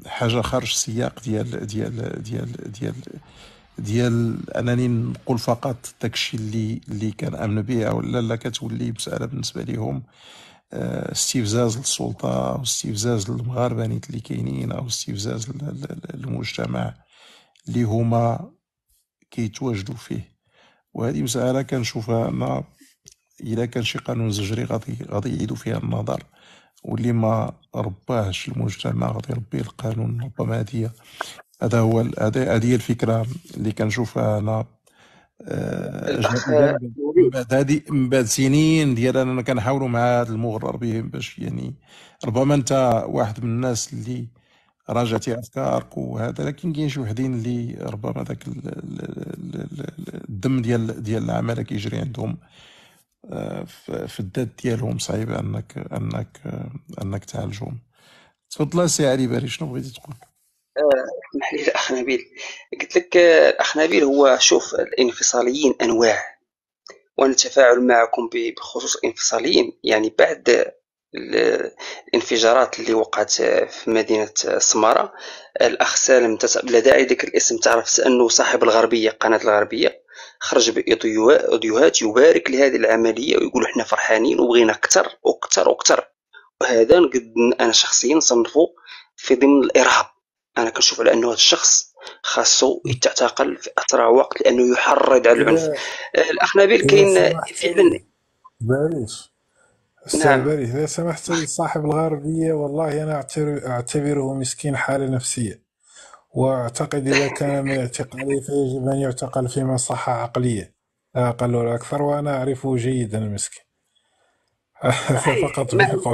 حاجه خارج السياق ديال ديال ديال ديال ديال انني نقول فقط داكشي اللي اللي كان امن بها لا لا كتولي مساله بالنسبه لهم استفزاز آه، للسلطه او استفزاز للمغاربه نيت اللي كاينين او استفزاز للمجتمع اللي هما كيتواجدوا فيه وهذه مساله كنشوفها انا الا كان شي قانون زجري غادي غادي يعيدوا فيها النظر واللي ما رباهش المجتمع غادي يربيه القانون ربما هذه هذا هو هذه الفكره اللي كنشوفها انا آه، آه، من بعد هذه من بعد سنين ديال انا كنحاولوا مع هذا المغرر بهم باش يعني ربما انت واحد من الناس اللي راجعتي افكارك وهذا لكن كاين شي وحدين اللي ربما ذاك الدم ديال ديال العماله كيجري عندهم آه، في الذات ديالهم صعيب انك انك انك تعالجهم تفضل سي علي باري شنو بغيتي تقول اسمح آه، الاخ نبيل قلت لك آه، نبيل هو شوف الانفصاليين انواع وانا التفاعل معكم بخصوص الانفصاليين يعني بعد الانفجارات اللي وقعت آه، في مدينة سمارة الأخ سالم لا داعي ذكر الاسم تعرف أنه صاحب الغربية قناة الغربية خرج بأوديوهات يبارك لهذه العملية ويقول احنا فرحانين وبغينا أكثر وأكثر وأكثر وهذا نقد أنا شخصيا صنفه في ضمن الإرهاب انا كنشوف على انه هذا الشخص خاصو يتعتقل في اسرع وقت لانه يحرض على العنف آه، الاخ نبيل كاين آه، فعلا معليش نعم بالي اذا سمحت صاحب الغربيه والله انا اعتبره مسكين حاله نفسيه واعتقد اذا كان من اعتقالي فيجب ان يعتقل في مصحه عقليه لا اقل ولا اكثر وانا اعرفه جيدا المسكين فقط نعم. بحق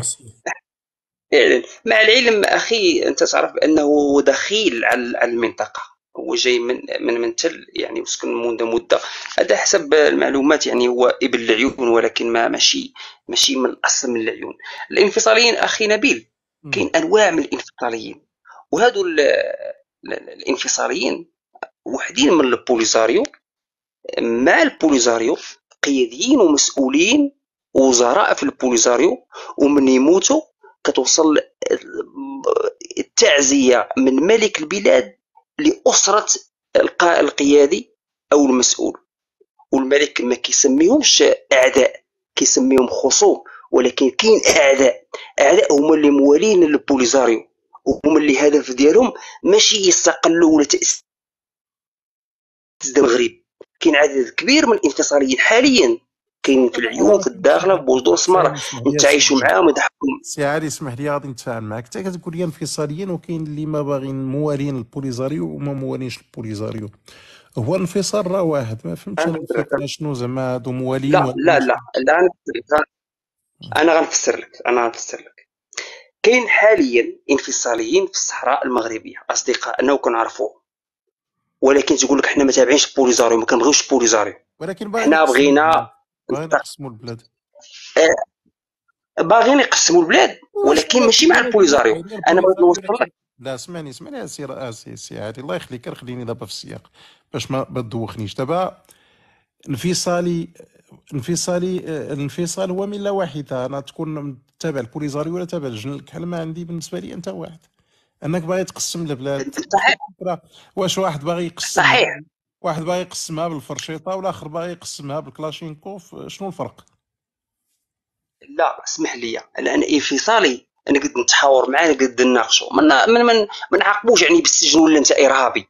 فعلا مع العلم اخي انت تعرف بانه دخيل على المنطقه هو جاي من من منتل يعني وسكن منذ مده هذا حسب المعلومات يعني هو ابن العيون ولكن ما ماشي ماشي من الاصل من العيون الانفصاليين اخي نبيل كاين انواع من الانفصاليين وهذو الانفصاليين وحدين من البوليزاريو مع البوليزاريو قياديين ومسؤولين وزراء في البوليزاريو ومن يموتوا كتوصل التعزية من ملك البلاد لأسرة القيادي أو المسؤول والملك ما كيسميهمش أعداء كيسميهم خصوم ولكن كاين أعداء أعداء هما اللي موالين للبوليزاريو هما اللي هدف ديالهم ماشي يستقلوا ولا تأسيس المغرب كاين عدد كبير من الانفصاليين حاليا كاين في العيون في الداخله في بوجدو سمارة نتعايشوا معاهم يضحكوا سي علي اسمح لي غادي نتفاعل معك انت كتقول لي انفصاليين وكاين اللي ما باغيين موالين البوليزاريو وما موالينش البوليزاريو هو الانفصال راه واحد ما فهمتش انا شنو زعما هادو موالين لا لا لا لا انا غنفسر لك انا غنفسر لك كاين حاليا انفصاليين في الصحراء المغربيه اصدقاء انا وكنعرفوهم ولكن تقول لك حنا ما تابعينش البوليزاريو ما كنبغيوش البوليزاريو ولكن حنا بغينا آه، باغيين يقسموا البلاد باغيين يقسموا البلاد ولكن ماشي مع البوليزاريو انا بغيت نوصل لك لا سمعني سمعني سي آه، سي سي عادي الله يخليك خليني دابا في السياق باش ما تدوخنيش دابا انفصالي انفصالي آه، الانفصال هو من لا واحده انا تكون تابع البوليزاريو ولا تابع الجن الكحل ما عندي بالنسبه لي انت واحد انك باغي تقسم البلاد صحيح واش واحد باغي يقسم صحيح واحد باغي يقسمها بالفرشيطه والاخر باغي يقسمها بالكلاشينكوف شنو الفرق لا اسمح لي انا انفصالي انا قد نتحاور معاه قد نناقشوا ما من من ما نعاقبوش يعني بالسجن ولا انت ارهابي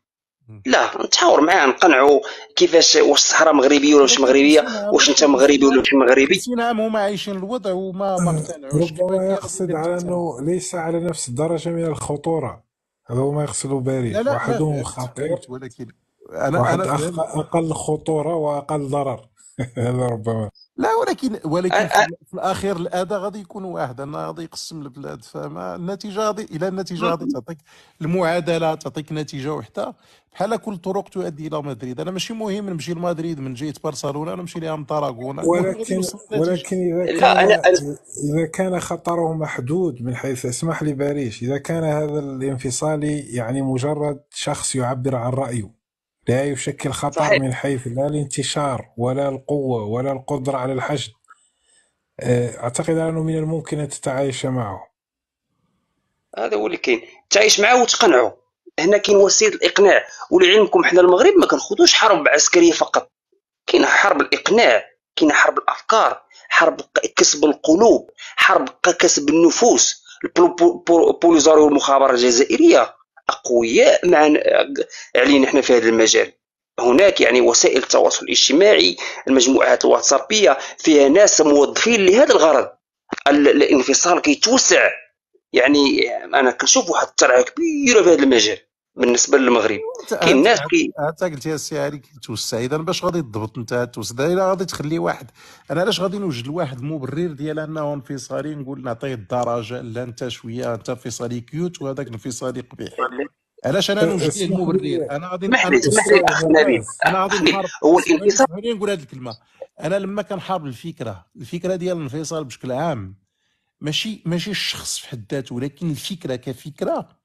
لا نتحاور معاه نقنعوا كيفاش واش الصحراء مغربيه ولا مش مغربيه واش انت مغربي ولا مش مغربي نعم هما عايشين الوضع وما ما آه، اقتنعوش ربما يقصد على انه ليس على نفس الدرجه من الخطوره هذا هو ما يقصده باري وحدهم خطير ولكن انا واحد أنا أخ... اقل خطوره واقل ضرر هذا ربما لا ولكن ولكن أ... في الاخير الاذى غادي يكون واحد انا غادي يقسم البلاد فما النتيجه غادي الى النتيجه غادي تعطيك المعادله تعطيك نتيجه وحده بحال كل الطرق تؤدي الى مدريد انا ماشي مهم نمشي لمدريد من جهه برشلونه نمشي لها من طراغونا ولكن ولكن اذا كان لا أنا... اذا كان خطره محدود من حيث اسمح لي باريش اذا كان هذا الانفصالي يعني مجرد شخص يعبر عن رايه لا يشكل خطر صحيح. من حيث لا الانتشار ولا القوة ولا القدرة على الحشد آه، أعتقد أنه من الممكن أن تتعايش معه هذا هو اللي كاين تعايش معه وتقنعه هنا كاين وسيله الاقناع ولعلمكم حنا المغرب ما كنخوضوش حرب عسكريه فقط كاين حرب الاقناع كاين حرب الافكار حرب كسب القلوب حرب كسب النفوس البوليزاريو المخابره الجزائريه اقوياء معنا علينا احنا في هذا المجال هناك يعني وسائل التواصل الاجتماعي المجموعات الواتسابيه فيها ناس موظفين لهذا الغرض الانفصال كيتوسع يعني انا كنشوف واحد الترعه كبيره في هذا المجال بالنسبه للمغرب كاين ناس كي انت يا السي علي كيتوسع اذا باش غادي تضبط انت توسع الا غادي تخلي واحد انا علاش غادي نوجد لواحد مبرر ديال انه انفصالي نقول نعطيه الدرجه لا انت شويه انت انفصالي كيوت وهذاك انفصالي قبيح علاش انا نوجد ليه أه، المبرر أه، أه، انا غادي انا غادي هو الانفصال نقول هذه الكلمه انا لما كنحارب الفكره الفكره ديال الانفصال بشكل عام ماشي ماشي الشخص في حد ذاته ولكن الفكره كفكره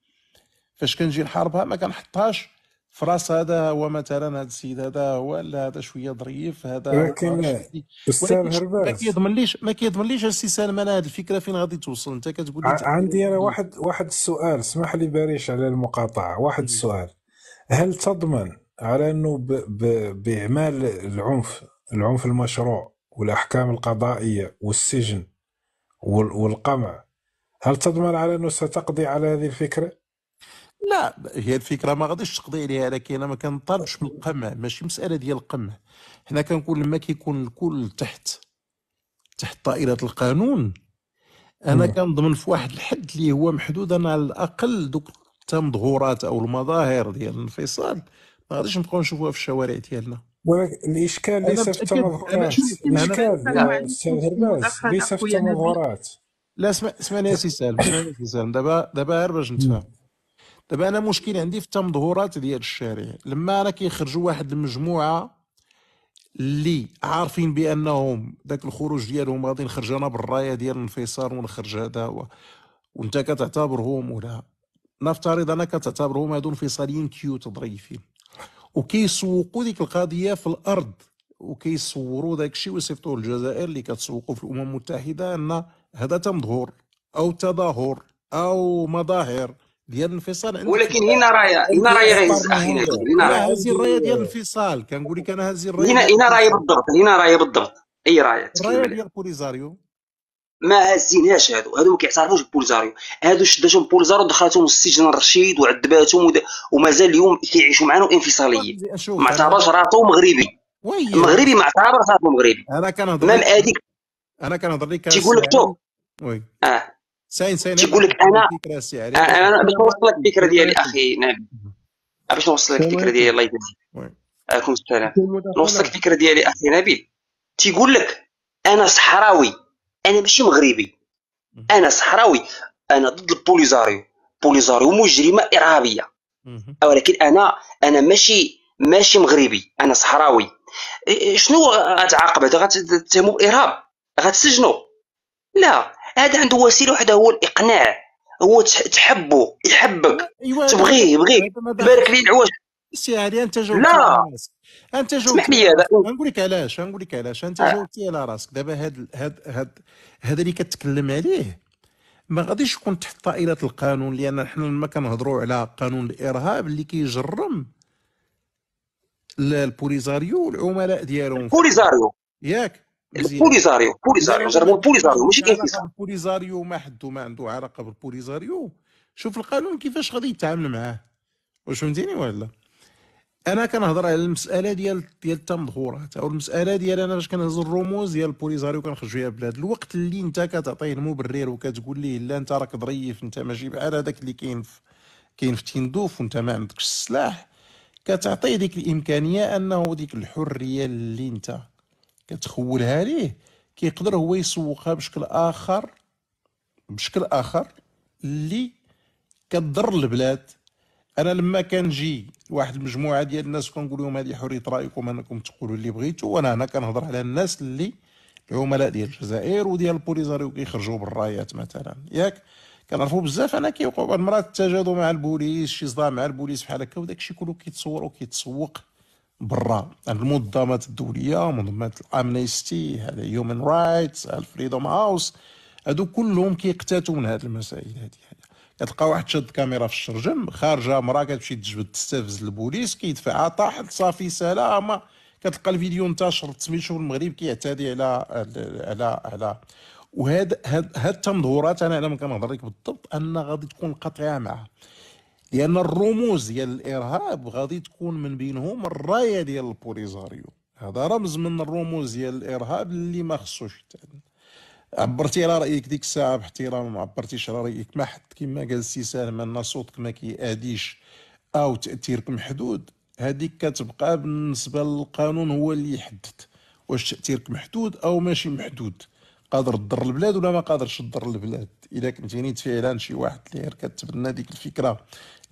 فاش كنجي نحاربها ما كنحطهاش في راس هذا هو مثلا هذا السيد هذا هو لا هذا شويه ظريف هذا ولكن ما كيضمنليش ما كيضمنليش السي سالم انا هذه الفكره فين غادي توصل انت كتقول لي عندي انا واحد واحد السؤال اسمح لي باريش على المقاطعه واحد السؤال هل تضمن على انه ب... ب... باعمال العنف العنف المشروع والاحكام القضائيه والسجن وال... والقمع هل تضمن على انه ستقضي على هذه الفكره؟ لا هي الفكره ما غاديش تقضي عليها لكن ما كنطالبش من القمع ماشي مساله ديال القمع حنا كنقول لما كيكون الكل تحت تحت طائره القانون انا كنضمن في واحد الحد اللي هو محدود انا على الاقل دوك التمظهرات او المظاهر ديال الانفصال ما غاديش نبقاو نشوفوها في الشوارع ديالنا ولكن الاشكال ليس في التمظهرات الاشكال ليس في التمظهرات لا اسمعني يا سي سالم اسمعني يا سي سالم دابا دابا غير باش نتفاهم دابا انا مشكل عندي في التمظهرات ديال الشارع لما انا كيخرجوا واحد المجموعه اللي عارفين بانهم ذاك الخروج ديالهم غادي نخرج انا بالرايه ديال الانفصال ونخرج هذا و... وانت كتعتبرهم ولا نفترض انا كتعتبرهم هادو انفصاليين كيوت ظريفين وكيسوقوا ديك القضيه في الارض وكيصوروا داك الشيء ويصيفطوه للجزائر اللي كتسوقوا في الامم المتحده ان هذا تمظهر او تظاهر او مظاهر ديال الانفصال ولكن هنا راهي هنا راهي غير اخينا هنا راهي هذه الرايه ديال الانفصال كنقول لك انا هذه الرايه هنا هنا راهي بالضبط هنا راهي بالضبط اي رايه الرايه ديال بوليزاريو ما هزيناش هادو هادو ما كيعترفوش ببولزاريو هادو شداتهم بولزاريو دخلتهم السجن الرشيد وعذباتهم ود... ومازال اليوم كيعيشوا معانا انفصاليين ما اعتبرش راسو مغربي مغربي ما اعتبرش راسو مغربي انا كنهضر مام انا كنهضر لك تيقول لك تو وي اه ساين ساين تيقول لك انا انا باش نوصل لك الفكره ديالي اخي نعم باش نوصل لك الفكره ديالي الله يجزيك عليكم السلام نوصل لك الفكره ديالي اخي نبيل تيقول لك انا صحراوي انا ماشي مغربي انا صحراوي انا ضد البوليزاريو بوليزاريو مجرمه ارهابيه ولكن انا انا ماشي ماشي مغربي انا صحراوي إيه، إيه، شنو غتعاقب هذا غتتهمو بالارهاب غتسجنوا لا هذا عنده وسيله واحده هو الاقناع هو تحبه يحبك أيوة، تبغيه أيوة. يبغيه تبارك أيوة، ليه العواج سي علي انت جاوبتي على راسك انت جاوبتي اسمح لي غنقول لك علاش غنقول لك علاش انت آه. جاوبتي على راسك دابا هاد هاد هاد هذا اللي كتكلم عليه ما غاديش يكون تحت طائله القانون لان حنا لما كنهضروا على قانون الارهاب اللي كيجرم البوليزاريو والعملاء ديالهم البوليزاريو ياك البوليزاريو بوليزاريو جربوا البوليزاريو ماشي انكيسا البوليزاريو ما حدو ما عنده علاقه بالبوليزاريو شوف القانون كيفاش غادي يتعامل معاه واش فهمتيني ولا انا كنهضر على المساله ديال ديال التمظهرات او المساله ديال انا فاش كنهز الرموز ديال البوليزاريو كنخرجوا يا بلاد الوقت اللي انت كتعطيه المبرر وكتقول ليه لا انت راك ظريف انت ماشي بحال هذاك اللي كاين كاين في تندوف وانت ما عندكش السلاح كتعطيه ديك الامكانيه انه ديك الحريه اللي انت كتخولها ليه كيقدر هو يسوقها بشكل اخر بشكل اخر اللي كضر البلاد انا لما كنجي لواحد المجموعه ديال الناس كنقول لهم هذه حريه رايكم انكم تقولوا اللي بغيتوا وانا هنا كنهضر على الناس اللي العملاء ديال الجزائر وديال البوليزاريو كيخرجوا بالرايات مثلا ياك كنعرفوا بزاف انا كيوقعوا بعض المرات تجادوا مع البوليس شي صداع مع البوليس بحال هكا وداك الشيء كله كيتصور وكيتسوق برا المنظمات الدوليه منظمات الامنيستي هذا هيومن رايتس الفريدوم هاوس هادو كلهم كيقتاتوا من هذه المسائل هذه كتلقى واحد شاد كاميرا في الشرجم خارجه مرا كتمشي تجبد تستفز البوليس كيدفعها طاحت صافي سلامه كتلقى الفيديو انتشر شوف المغرب كيعتدي على على على وهاد هاد التمظهرات انا انا ما كنهضر لك بالضبط ان غادي تكون قاطعه معها لان الرموز ديال الارهاب غادي تكون من بينهم الرايه ديال البوليزاريو هذا رمز من الرموز ديال الارهاب اللي ما خصوش عبرتي على رايك ديك الساعه باحترام ما عبرتيش على رايك ما حد كما قال السي سالم ان صوتك ما كيأديش او تاثيرك محدود هذيك كتبقى بالنسبه للقانون هو اللي يحدد واش تاثيرك محدود او ماشي محدود قادر تضر البلاد ولا ما قادرش تضر البلاد الا نيت فعلا شي واحد اللي غير كتبنى ديك الفكره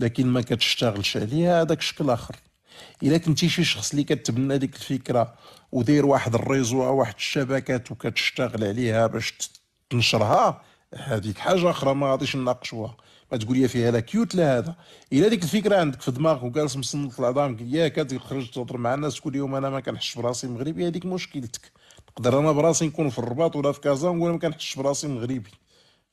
لكن ما كتشتغلش عليها هذاك شكل اخر الا كنتي شي شخص اللي كتبنى ديك الفكره وداير واحد الريزو واحد الشبكات وكتشتغل عليها باش تنشرها هذيك حاجه اخرى ما غاديش نناقشوها ما تقول لي فيها لا كيوت لا هذا الا ديك الفكره عندك في دماغك وجالس مسنط العظام ياك كتخرج تهضر مع الناس كل يوم انا ما كنحسش براسي مغربي هذيك مشكلتك نقدر انا براسي نكون في الرباط ولا في كازا ونقول ما كنحسش براسي مغربي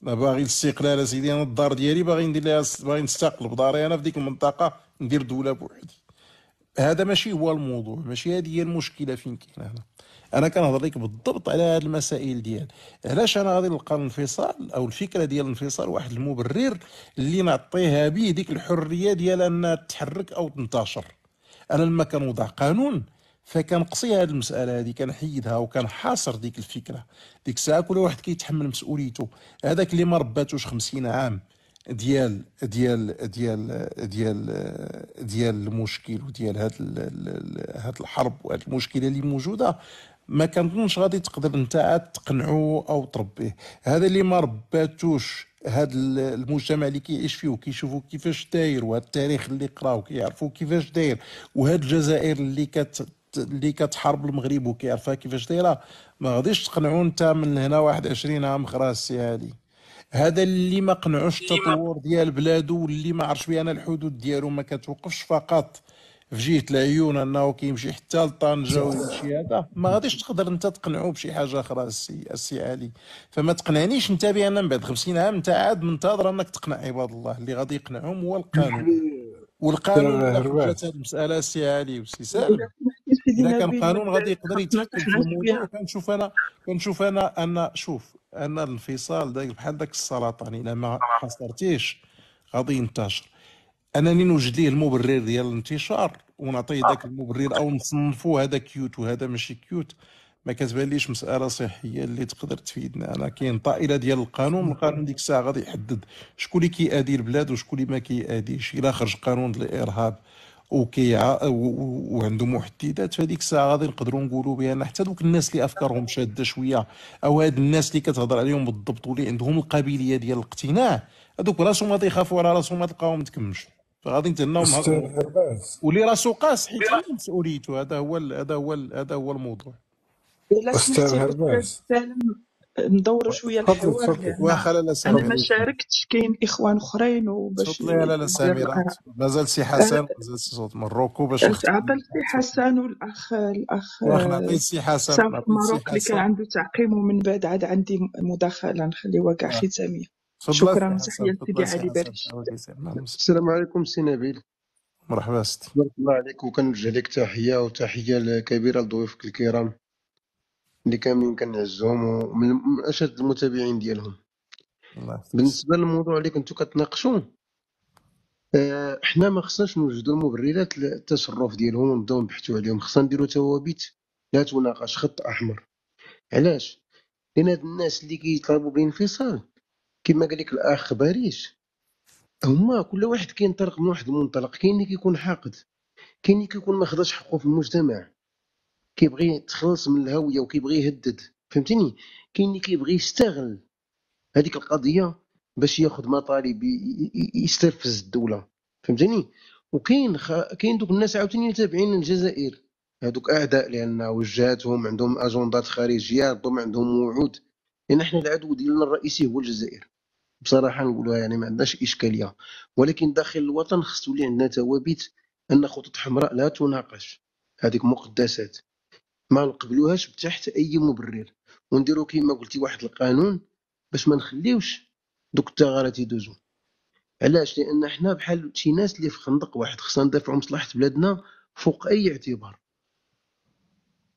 انا باغي الاستقلال اسيدي انا الدار ديالي باغي ندير لها باغي نستقل بداري انا في ديك المنطقه ندير دوله بوحدي هذا ماشي هو الموضوع ماشي هذه هي المشكله فين كاين هنا انا كنهضر لك بالضبط على هذه المسائل ديال علاش انا غادي نلقى الانفصال او الفكره ديال الانفصال واحد المبرر اللي نعطيها به ديك الحريه ديال انها تتحرك او تنتشر انا لما كنوضع قانون فكنقصي هذه المساله هذه كنحيدها وكنحاصر ديك الفكره ديك الساعه كل واحد كيتحمل مسؤوليته هذاك اللي ما رباتوش 50 عام ديال ديال ديال ديال ديال المشكل وديال هاد هاد الحرب وهاد المشكله اللي موجوده ما كنظنش غادي تقدر انت عاد تقنعو او تربيه هذا اللي ما رباتوش هذا المجتمع اللي كيعيش فيه وكيشوفوا كيفاش داير وهاد التاريخ اللي قراو كيعرفوا كيفاش داير وهاد الجزائر اللي كت اللي كتحارب المغرب وكيعرفها كيفاش دايره ما غاديش تقنعو انت من هنا 21 عام خلاص يا هادي هذا اللي ما قنعوش التطور ديال بلادو واللي ما عرفش بان الحدود ديالو ما كتوقفش فقط في جهه العيون انه كيمشي حتى لطنجه وشي هذا ما غاديش تقدر انت تقنعو بشي حاجه اخرى السي السي علي فما تقنعنيش انت بان من بعد 50 عام انت عاد منتظر انك تقنع عباد الله اللي غادي يقنعهم هو القانون والقانون هذه المساله السي علي وسي سالم اذا كان قانون غادي يقدر يتحكم كنشوف انا كنشوف انا ان شوف ان الانفصال داك بحال داك السرطان الا ما حصرتيش غادي ينتشر انني نوجد ليه المبرر ديال الانتشار ونعطيه داك المبرر او نصنفو هذا كيوت وهذا ماشي كيوت ما كتبانليش مساله صحيه اللي تقدر تفيدنا انا كاين طائله ديال القانون القانون ديك الساعه غادي يحدد شكون اللي كيادي البلاد وشكون اللي ما كياديش الا خرج قانون الارهاب وكيع وعنده محددات فهذيك الساعه غادي نقدروا نقولوا بان حتى دوك الناس اللي افكارهم شاده شويه او هاد الناس اللي كتهضر عليهم بالضبط واللي عندهم القابليه ديال الاقتناع هذوك راسهم غادي يخافوا على راسهم تلقاهم متكمش فغادي نتهناو مع واللي راسو قاس حيت مسؤوليته هذا هو هذا هو هذا هو الموضوع استاذ هرباس ندور شويه الحوار واخا انا ما شاركتش كاين اخوان اخرين وباش تفضلي لا سميره مازال سي حسن مازال سي صوت مروكو باش عطى سي حسن والاخ الاخ واخا نعطي سي حسن مروك اللي كان عنده تعقيم ومن بعد عاد عندي مداخله نخليوها كاع نعم. ختاميه شكرا تحيه سيدي علي بارك نعم. السلام عليكم سي نبيل مرحبا ستي بارك الله عليك وكنوجه لك تحيه وتحيه كبيره لضيوفك الكرام اللي كاملين كنعزهم ومن اشد المتابعين ديالهم بالنسبه للموضوع اللي كنتو كتناقشوا احنا آه، حنا ما خصناش نوجدوا المبررات للتصرف ديالهم ونبداو نبحثوا عليهم خصنا نديروا توابيت لا تناقش خط احمر علاش لان هاد الناس اللي كيطالبوا بالانفصال كما قال لك الاخ باريس هما كل واحد كينطلق من واحد المنطلق كاين اللي كيكون حاقد كاين اللي كيكون ما خداش حقه في المجتمع كيبغي يتخلص من الهويه وكيبغي يهدد فهمتني كاين اللي كيبغي يستغل هذيك القضيه باش ياخذ مطالب يستفز الدوله فهمتني وكاين خ... كاين دوك الناس عاوتاني اللي تابعين الجزائر هذوك اعداء لان وجهاتهم عندهم اجندات خارجيه ردهم عندهم وعود لان يعني احنا العدو ديالنا الرئيسي هو الجزائر بصراحه نقولها يعني ما عندناش اشكاليه ولكن داخل الوطن خص تولي عندنا توابيت ان خطوط حمراء لا تناقش هذيك مقدسات ما نقبلوهاش بتحت اي مبرر ونديرو كيما قلتي واحد القانون باش ما نخليوش دوك الثغرات يدوزو علاش لان حنا بحال شي ناس اللي في خندق واحد خصنا ندافعوا مصلحه بلادنا فوق اي اعتبار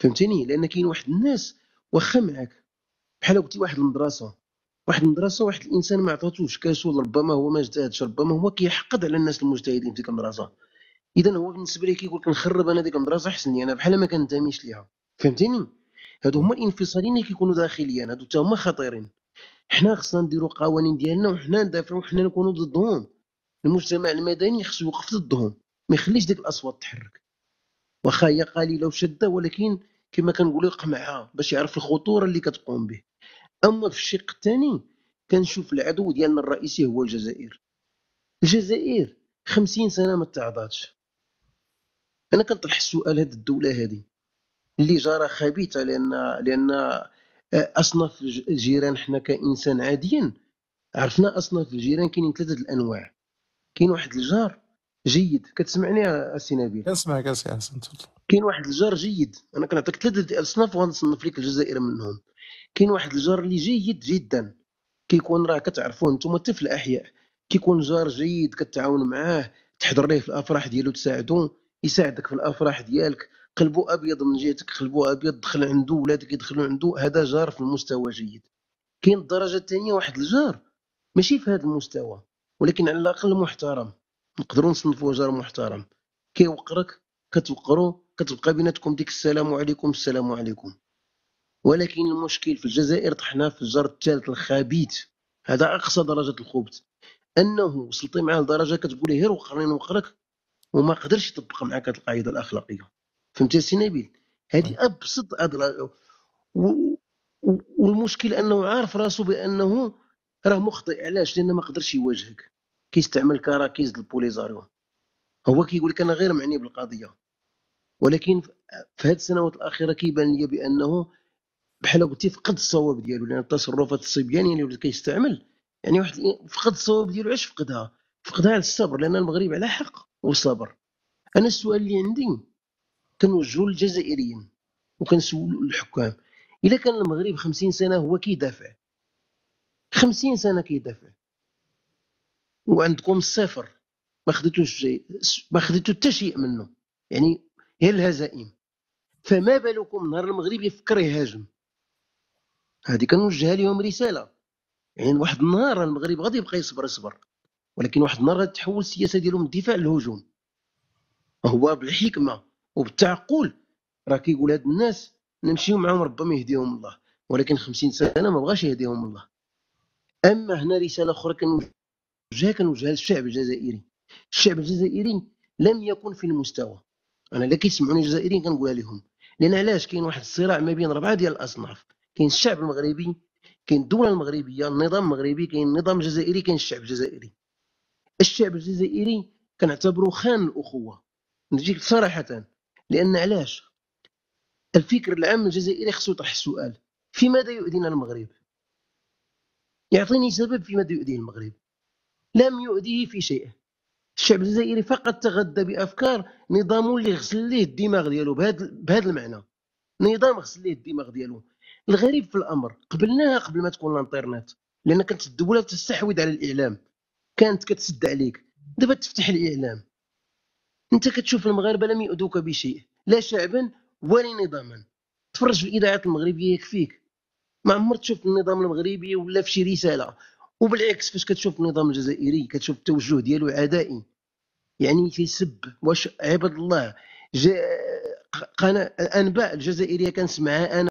فهمتيني لان كاين واحد الناس واخا معاك بحال قلتي واحد المدرسه واحد المدرسه واحد الانسان ما عطاتوش كاسو ربما هو ما اجتهدش ربما هو كيحقد على الناس المجتهدين في ديك المدرسه اذا هو بالنسبه ليه كيقول كنخرب انا ديك المدرسه احسن لي انا بحال ما كنتاميش ليها فهمتيني هادو هما الانفصاليين اللي كيكونوا داخليا هادو حتى هما خطيرين حنا خصنا نديرو قوانين ديالنا وحنا ندافعو وحنا نكونو ضدهم المجتمع المدني خصو يوقف ضدهم ما يخليش ديك الاصوات تحرك واخا هي قليله وشاده ولكن كما كنقولوا يقمعها باش يعرف الخطوره اللي كتقوم به اما في الشق الثاني كنشوف العدو ديالنا الرئيسي هو الجزائر الجزائر خمسين سنه ما تعضاتش انا كنطرح السؤال هاد الدوله هادي اللي جاره خبيثه لان لان آه، اصناف الجيران حنا كانسان عاديين عرفنا اصناف الجيران كاينين ثلاثه الانواع كاين واحد الجار جيد كتسمعني اسي نبيل كنسمعك اسي حسن كاين واحد الجار جيد انا كنعطيك ثلاثه الاصناف وغنصنف لك الجزائر منهم كاين واحد الجار اللي جيد جدا كيكون راه كتعرفوه نتوما حتى في الاحياء كيكون جار جيد كتعاون معاه تحضر ليه في الافراح ديالو تساعدو يساعدك في الافراح ديالك قلبو ابيض من جهتك قلبو ابيض دخل عنده ولادك يدخلوا عنده هذا جار في المستوى جيد كاين الدرجه الثانيه واحد الجار ماشي في هذا المستوى ولكن على الاقل محترم نقدروا نصنفوا جار محترم كيوقرك كتوقرو كتبقى بيناتكم ديك السلام عليكم السلام عليكم ولكن المشكل في الجزائر طحنا في الجار الثالث الخبيث هذا اقصى درجه الخبث انه وصلتي معاه لدرجه كتقولي هير وقرني نوقرك وما قدرش يطبق معك القاعده الاخلاقيه فهمت سي نبيل هذه نعم. ابسط اضرار و... والمشكل انه عارف راسه بانه راه مخطئ علاش لان ما قدرش يواجهك كيستعمل كراكيز البوليزاريو هو نعم. كيقول لك انا غير معني بالقضيه ولكن في هذه السنوات الاخيره كيبان لي بانه بحال قلتي فقد الصواب ديالو لان التصرفات الصبيانيه اللي ولا كيستعمل يعني واحد فقد الصواب ديالو علاش فقدها فقدها على الصبر لان المغرب على حق وصبر انا السؤال اللي عندي كنوجهوا للجزائريين وكنسولوا الحكام الا كان المغرب 50 سنه هو كيدافع 50 سنه كيدافع وعندكم الصفر ما خديتوش ما خديتو حتى شيء منه يعني هي الهزائم فما بالكم نهار المغرب يفكر يهاجم هذه كنوجهها لهم رساله يعني واحد النهار المغرب غادي يبقى يصبر يصبر ولكن واحد النهار تحول السياسه ديالهم الدفاع للهجوم هو بالحكمه وبالتعقل راه كيقول هاد الناس نمشيو معاهم ربما يهديهم الله ولكن 50 سنه ما بغاش يهديهم الله اما هنا رساله اخرى كنوجهها كنوجهها للشعب الجزائري الشعب الجزائري لم يكن في المستوى انا اللي كيسمعوني الجزائريين كنقولها لهم لان علاش كاين واحد الصراع ما بين ربعه ديال الاصناف كاين الشعب المغربي كاين الدوله المغربيه النظام المغربي كاين النظام الجزائري كاين الشعب الجزائري الشعب الجزائري كنعتبره خان الاخوه نجيك صراحه لان علاش الفكر العام الجزائري خصو يطرح السؤال في ماذا يؤذينا المغرب يعطيني سبب في ماذا يؤذي المغرب لم يؤذيه في شيء الشعب الجزائري فقط تغذى بافكار نظام اللي غسل ليه الدماغ ديالو بهذا بهذا المعنى نظام غسل ليه الدماغ ديالو الغريب في الامر قبلناها قبل ما تكون الانترنت لان كانت الدوله تستحوذ على الاعلام كانت كتسد عليك دابا تفتح الاعلام انت كتشوف المغاربه لم يؤذوك بشيء لا شعبا ولا نظاما تفرج في الاذاعات المغربيه يكفيك ما عمر تشوف النظام المغربي ولا في شي رساله وبالعكس فاش كتشوف النظام الجزائري كتشوف التوجه ديالو عدائي يعني تيسب واش عباد الله قناه انباء الجزائريه كنسمعها انا